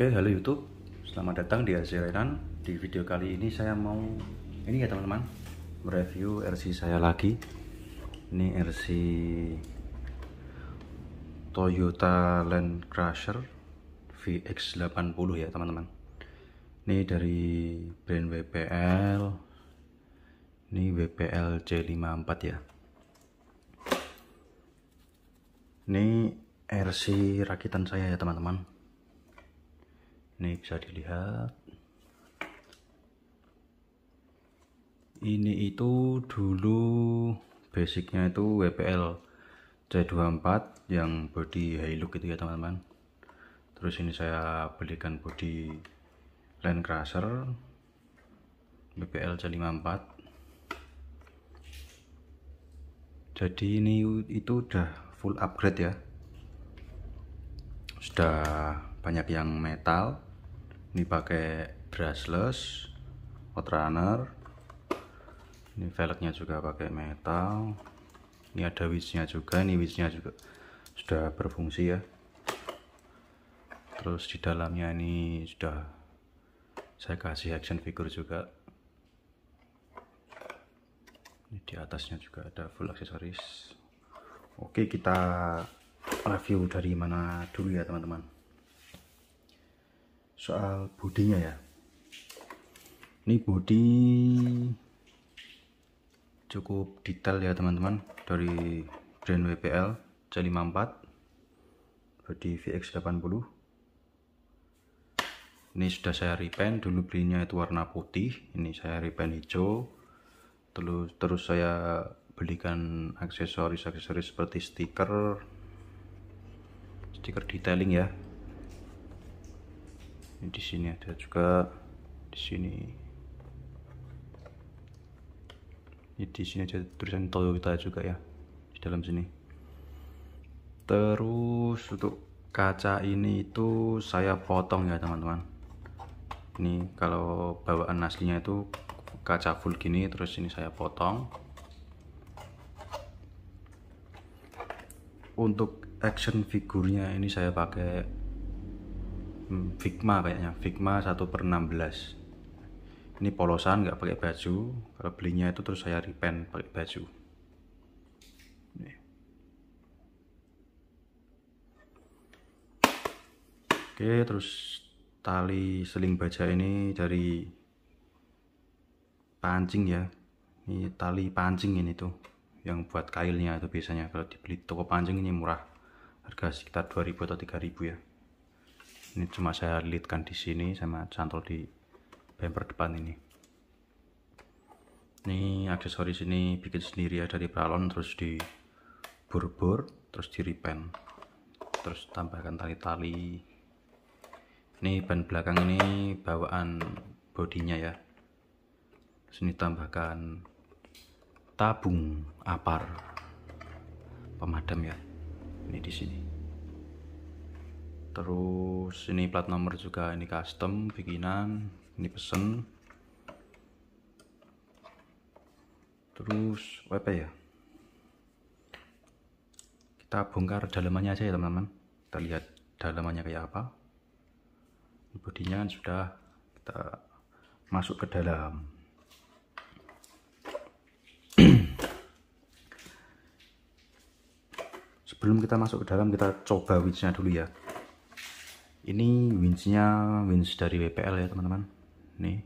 Oke, okay, halo YouTube. Selamat datang di Azeleran. Di video kali ini saya mau ini ya teman-teman, mereview RC saya lagi. Ini RC Toyota Land Cruiser VX80 ya, teman-teman. Ini dari brand WPL. Ini WPL C54 ya. Ini RC rakitan saya ya, teman-teman ini bisa dilihat ini itu dulu basicnya itu WPL C24 yang body high look gitu ya teman-teman terus ini saya belikan body Land Cruiser WPL C54 jadi ini itu udah full upgrade ya sudah banyak yang metal ini pakai brushless hot runner ini velgnya juga pakai metal ini ada wisnya juga ini wisnya juga sudah berfungsi ya terus di dalamnya ini sudah saya kasih action figure juga ini di atasnya juga ada full aksesoris oke kita review dari mana dulu ya teman-teman soal bodinya ya ini bodi cukup detail ya teman-teman dari brand WPL C54 body VX80 ini sudah saya repaint dulu belinya itu warna putih ini saya repaint hijau terus terus saya belikan aksesoris-aksesoris seperti stiker stiker detailing ya ini di sini ada juga di sini. Ini di sini ada tulisan Toyota juga ya di dalam sini. Terus untuk kaca ini itu saya potong ya teman-teman. Ini kalau bawaan aslinya itu kaca full gini terus ini saya potong. Untuk action figurnya ini saya pakai Hmm, Figma kayaknya Figma 1 per 16 ini polosan nggak pakai baju kalau belinya itu terus saya repaint pakai baju oke terus tali seling baja ini dari pancing ya ini tali pancing ini tuh yang buat kailnya itu biasanya kalau dibeli toko pancing ini murah harga sekitar 2000 atau 3000 ya ini cuma saya lidkan di sini sama cantol di bumper depan ini ini aksesoris ini bikin sendiri ya dari pralon terus di bur-bur terus di repaint terus tambahkan tali-tali ini ban belakang ini bawaan bodinya ya terus ini tambahkan tabung apar pemadam ya ini di sini terus ini plat nomor juga ini custom bikinan ini pesen terus WP oh, ya kita bongkar dalamannya aja ya teman-teman kita lihat dalamannya kayak apa bodinya kan sudah kita masuk ke dalam sebelum kita masuk ke dalam kita coba winchnya dulu ya ini winchnya winch dari WPL ya teman-teman nih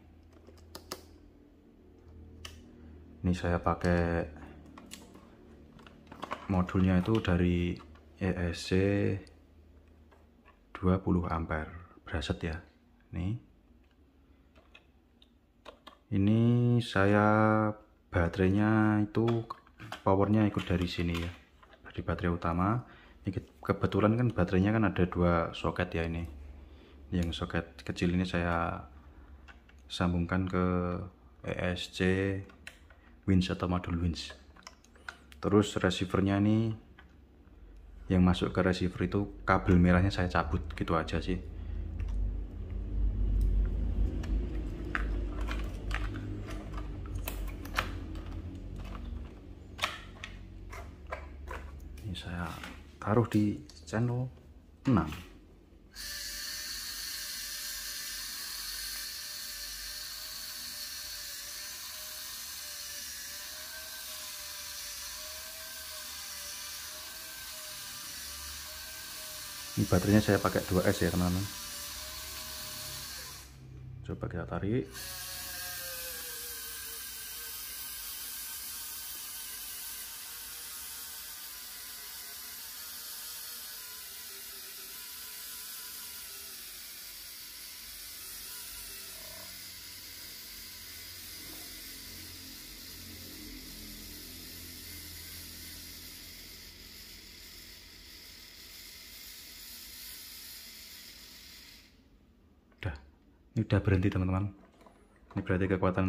ini saya pakai modulnya itu dari ESC 20 ampere braset ya nih ini saya baterainya itu powernya ikut dari sini ya dari baterai utama ini kebetulan kan baterainya kan ada dua soket ya ini yang soket kecil ini saya sambungkan ke ESC Wins atau modul Wins terus receivernya ini yang masuk ke receiver itu kabel merahnya saya cabut gitu aja sih taruh di channel 6 ini baterainya saya pakai 2S ya teman-teman coba kita tarik ini udah berhenti teman-teman ini berarti kekuatan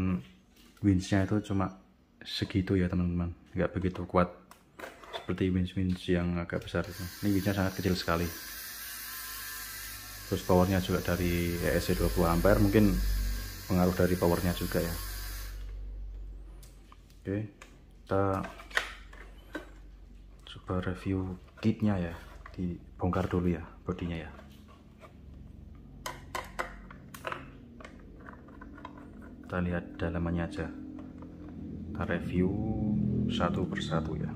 winchnya itu cuma segitu ya teman-teman nggak begitu kuat seperti winch-winch yang agak besar itu ini winchnya sangat kecil sekali terus powernya juga dari ESC 20 ampere mungkin pengaruh dari powernya juga ya oke kita coba review kitnya ya dibongkar dulu ya bodinya ya kita lihat dalamannya aja kita review satu persatu ya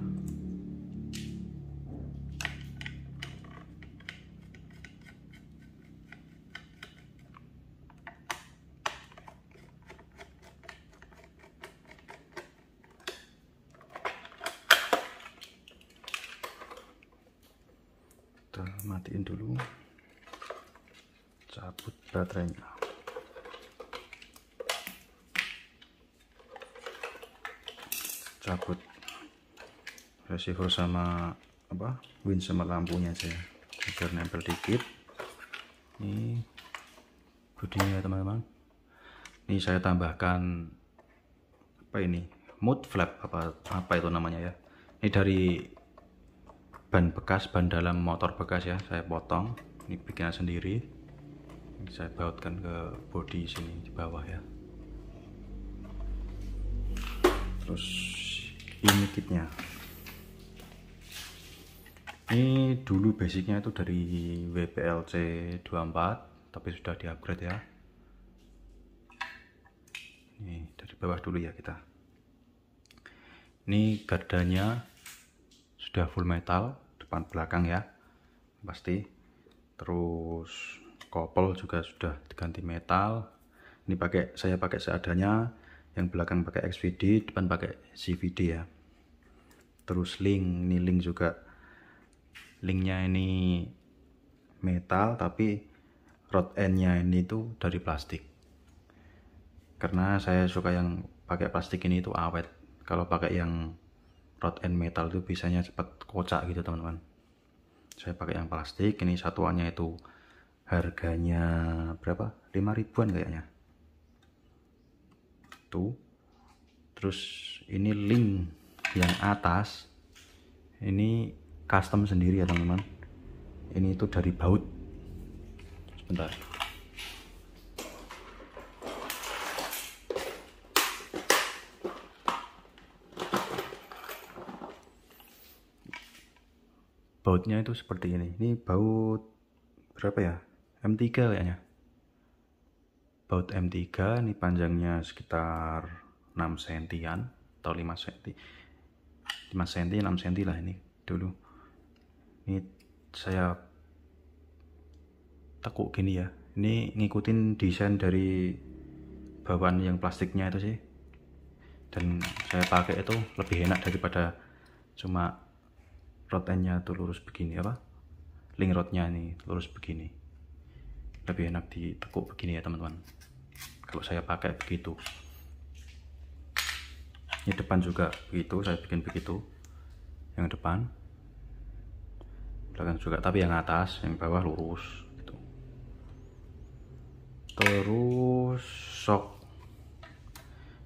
kita matiin dulu cabut baterainya receiver sama apa win sama lampunya aja biar nempel dikit ini bodinya ya teman-teman ini saya tambahkan apa ini mood flap apa apa itu namanya ya ini dari ban bekas ban dalam motor bekas ya saya potong ini bikinan sendiri ini saya bautkan ke bodi sini di bawah ya terus ini kitnya ini dulu basicnya itu dari WPLC 24 tapi sudah di upgrade ya ini dari bawah dulu ya kita ini gardanya sudah full metal depan belakang ya pasti terus kopel juga sudah diganti metal ini pakai saya pakai seadanya yang belakang pakai XVD depan pakai CVD ya terus link ini link juga linknya ini metal tapi rod endnya ini tuh dari plastik karena saya suka yang pakai plastik ini itu awet kalau pakai yang rod end metal itu biasanya cepat kocak gitu teman-teman saya pakai yang plastik ini satuannya itu harganya berapa 5 ribuan kayaknya tuh terus ini link yang atas ini custom sendiri ya teman-teman ini itu dari baut sebentar bautnya itu seperti ini ini baut berapa ya M3 kayaknya baut M3 ini panjangnya sekitar 6 cm atau 5 cm 5 cm 6 cm lah ini dulu ini saya tekuk gini ya ini ngikutin desain dari bawaan yang plastiknya itu sih dan saya pakai itu lebih enak daripada cuma rod endnya tuh lurus begini apa link rodnya ini lurus begini lebih enak ditekuk begini ya teman-teman kalau saya pakai begitu ini depan juga begitu saya bikin begitu yang depan belakang juga tapi yang atas yang bawah lurus gitu. terus sok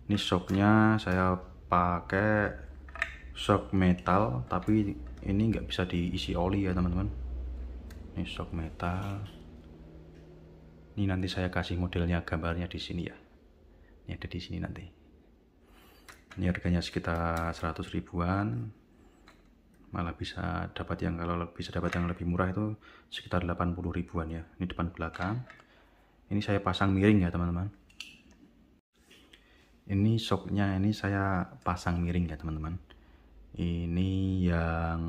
ini soknya saya pakai sok metal tapi ini nggak bisa diisi oli ya teman-teman ini sok metal ini nanti saya kasih modelnya gambarnya di sini ya ini ada di sini nanti ini harganya sekitar 100 ribuan malah bisa dapat yang kalau bisa dapat yang lebih murah itu sekitar 80 ribuan ya ini depan belakang ini saya pasang miring ya teman-teman ini soknya ini saya pasang miring ya teman-teman ini yang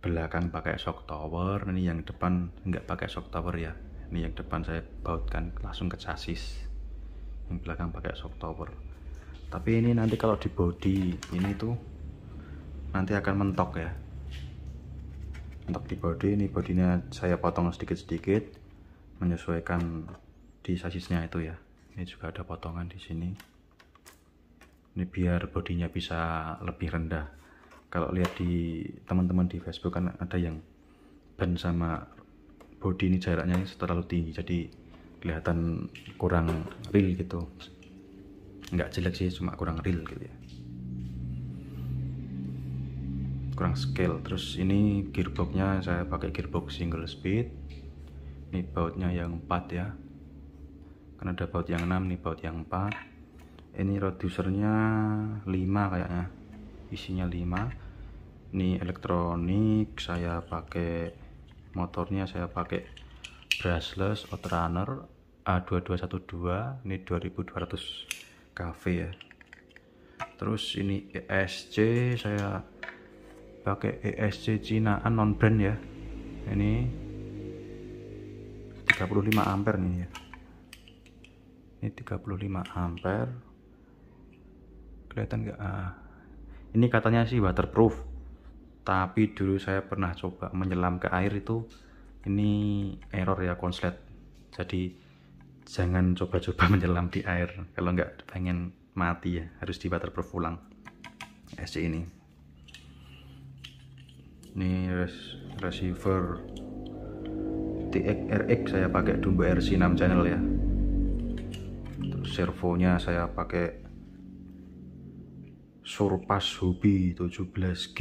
belakang pakai shock tower ini yang depan enggak pakai shock tower ya ini yang depan saya bautkan langsung ke chassis yang belakang pakai shock tower tapi ini nanti kalau di body ini tuh nanti akan mentok ya mentok di body ini bodinya saya potong sedikit-sedikit menyesuaikan di sasisnya itu ya ini juga ada potongan di sini ini biar bodinya bisa lebih rendah kalau lihat di teman-teman di Facebook kan ada yang ban sama body ini jaraknya terlalu tinggi jadi kelihatan kurang real gitu nggak jelek sih cuma kurang real gitu ya kurang scale terus ini gearboxnya saya pakai gearbox single speed ini bautnya yang 4 ya karena ada baut yang 6 ini baut yang 4 ini reducernya 5 kayaknya isinya 5 ini elektronik saya pakai motornya saya pakai brushless outrunner A2212 ini 2200 KV ya terus ini ESC saya pakai ESC Cinaan non brand ya ini 35 ampere nih ya ini 35 ampere kelihatan nggak ah. ini katanya sih waterproof tapi dulu saya pernah coba menyelam ke air itu ini error ya konslet jadi jangan coba-coba menyelam di air kalau nggak pengen mati ya harus di waterproof ulang e SC ini ini res receiver TXRX saya pakai Dumbo RC 6 channel ya terus servonya saya pakai Surpass Hobi 17G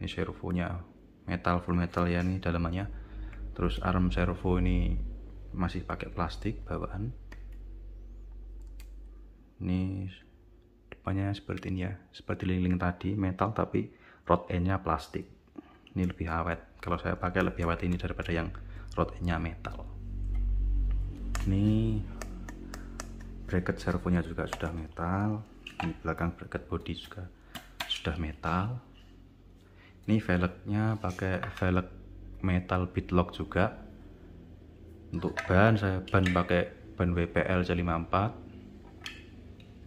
ini servonya metal full metal ya nih dalamannya terus arm servo ini masih pakai plastik bawaan ini depannya seperti ini ya seperti link-link tadi metal tapi rod endnya plastik ini lebih awet kalau saya pakai lebih awet ini daripada yang rotenya metal ini bracket servonya juga sudah metal ini belakang bracket body juga sudah metal ini velgnya pakai velg metal bitlock juga untuk ban saya ban pakai ban WPL C54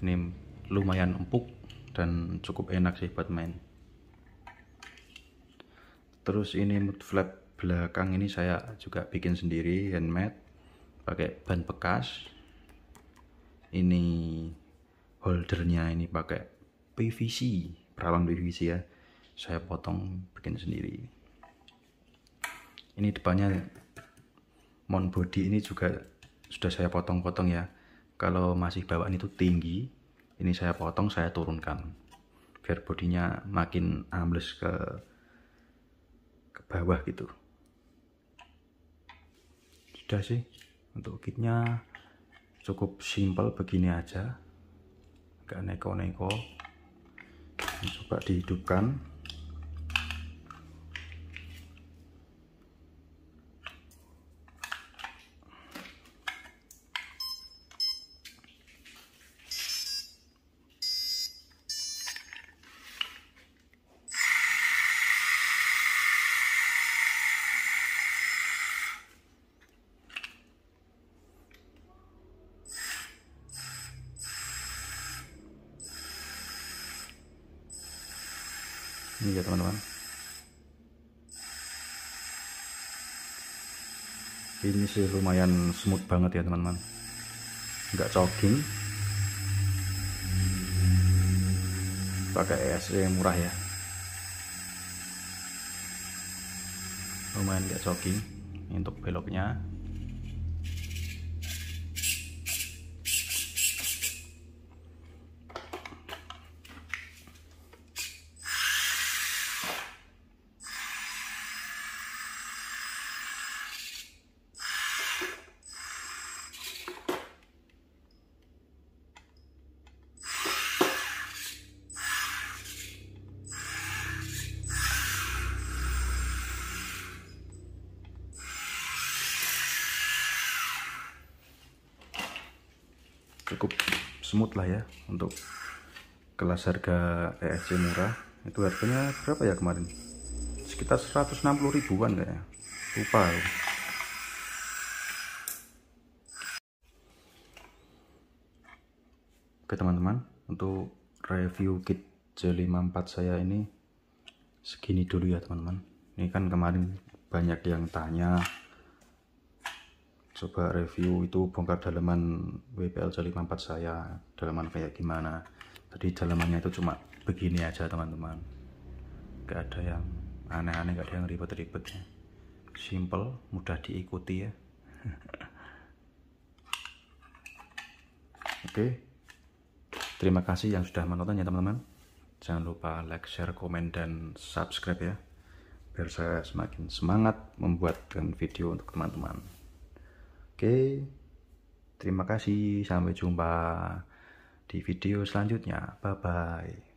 ini lumayan empuk dan cukup enak sih buat main terus ini mud flap belakang ini saya juga bikin sendiri handmade pakai ban bekas ini holdernya ini pakai PVC peralon PVC ya saya potong bikin sendiri ini depannya mount body ini juga sudah saya potong-potong ya kalau masih bawaan itu tinggi ini saya potong saya turunkan biar bodinya makin ambles ke bawah gitu sudah sih untuk kitnya cukup simpel begini aja agak neko-neko coba dihidupkan ya teman-teman ini sih lumayan smooth banget ya teman-teman nggak jogging pakai ESC yang murah ya lumayan nggak jogging untuk beloknya cukup smooth lah ya untuk kelas harga EFC murah itu harganya berapa ya kemarin sekitar 160 ribuan kayaknya lupa loh. oke teman-teman untuk review kit J54 saya ini segini dulu ya teman-teman ini kan kemarin banyak yang tanya coba review itu bongkar dalaman WPL 54 saya dalaman kayak gimana tadi dalamannya itu cuma begini aja teman-teman gak ada yang aneh-aneh gak ada yang ribet-ribet ya. simple mudah diikuti ya oke terima kasih yang sudah menonton ya teman-teman jangan lupa like, share, komen, dan subscribe ya biar saya semakin semangat membuatkan video untuk teman-teman Oke, terima kasih. Sampai jumpa di video selanjutnya. Bye bye.